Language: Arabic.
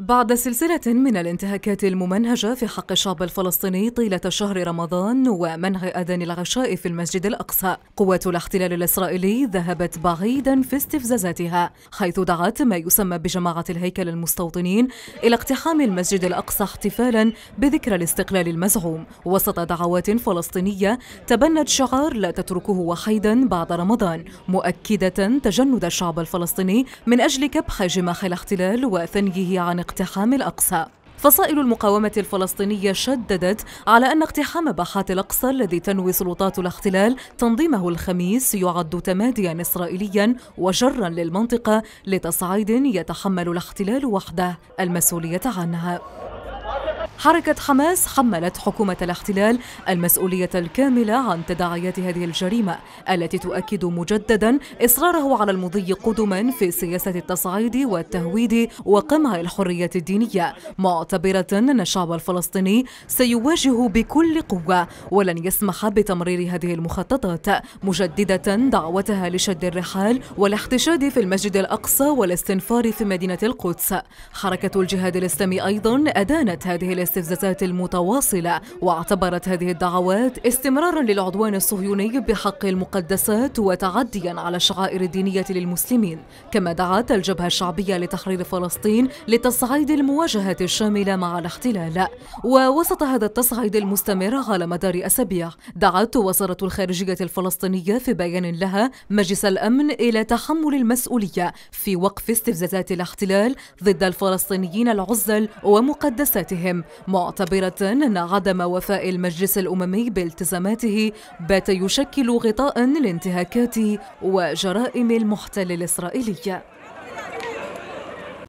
بعد سلسلة من الانتهاكات الممنهجة في حق الشعب الفلسطيني طيلة شهر رمضان ومنع أذان العشاء في المسجد الأقصى، قوات الاحتلال الإسرائيلي ذهبت بعيدا في استفزازاتها، حيث دعت ما يسمى بجماعة الهيكل المستوطنين إلى اقتحام المسجد الأقصى احتفالا بذكرى الاستقلال المزعوم، وسط دعوات فلسطينية تبنت شعار لا تتركه وحيدا بعد رمضان، مؤكدة تجند الشعب الفلسطيني من أجل كبح جماح الاحتلال وثنيه عن اقتحام الأقصى فصائل المقاومة الفلسطينية شددت على أن اقتحام باحات الأقصى الذي تنوي سلطات الاحتلال تنظيمه الخميس يعد تماديا إسرائيليا وجرا للمنطقة لتصعيد يتحمل الاحتلال وحده المسؤولية عنها حركة حماس حملت حكومة الاحتلال المسؤولية الكاملة عن تداعيات هذه الجريمة التي تؤكد مجددا إصراره على المضي قدما في سياسة التصعيد والتهويد وقمع الحرية الدينية معتبرة أن الشعب الفلسطيني سيواجه بكل قوة ولن يسمح بتمرير هذه المخططات مجددة دعوتها لشد الرحال والاحتشاد في المسجد الأقصى والاستنفار في مدينة القدس حركة الجهاد الإسلامي أيضا أدانت هذه الاستفزازات المتواصلة واعتبرت هذه الدعوات استمرارا للعدوان الصهيوني بحق المقدسات وتعديا على الشعائر الدينية للمسلمين كما دعت الجبهة الشعبية لتحرير فلسطين لتصعيد المواجهة الشاملة مع الاحتلال ووسط هذا التصعيد المستمر على مدار أسابيع دعت وزارة الخارجية الفلسطينية في بيان لها مجلس الأمن إلى تحمل المسؤولية في وقف استفزازات الاحتلال ضد الفلسطينيين العزل ومقدساتهم معتبرة أن عدم وفاء المجلس الأممي بالتزاماته بات يشكل غطاء لانتهاكات وجرائم المحتل الإسرائيلي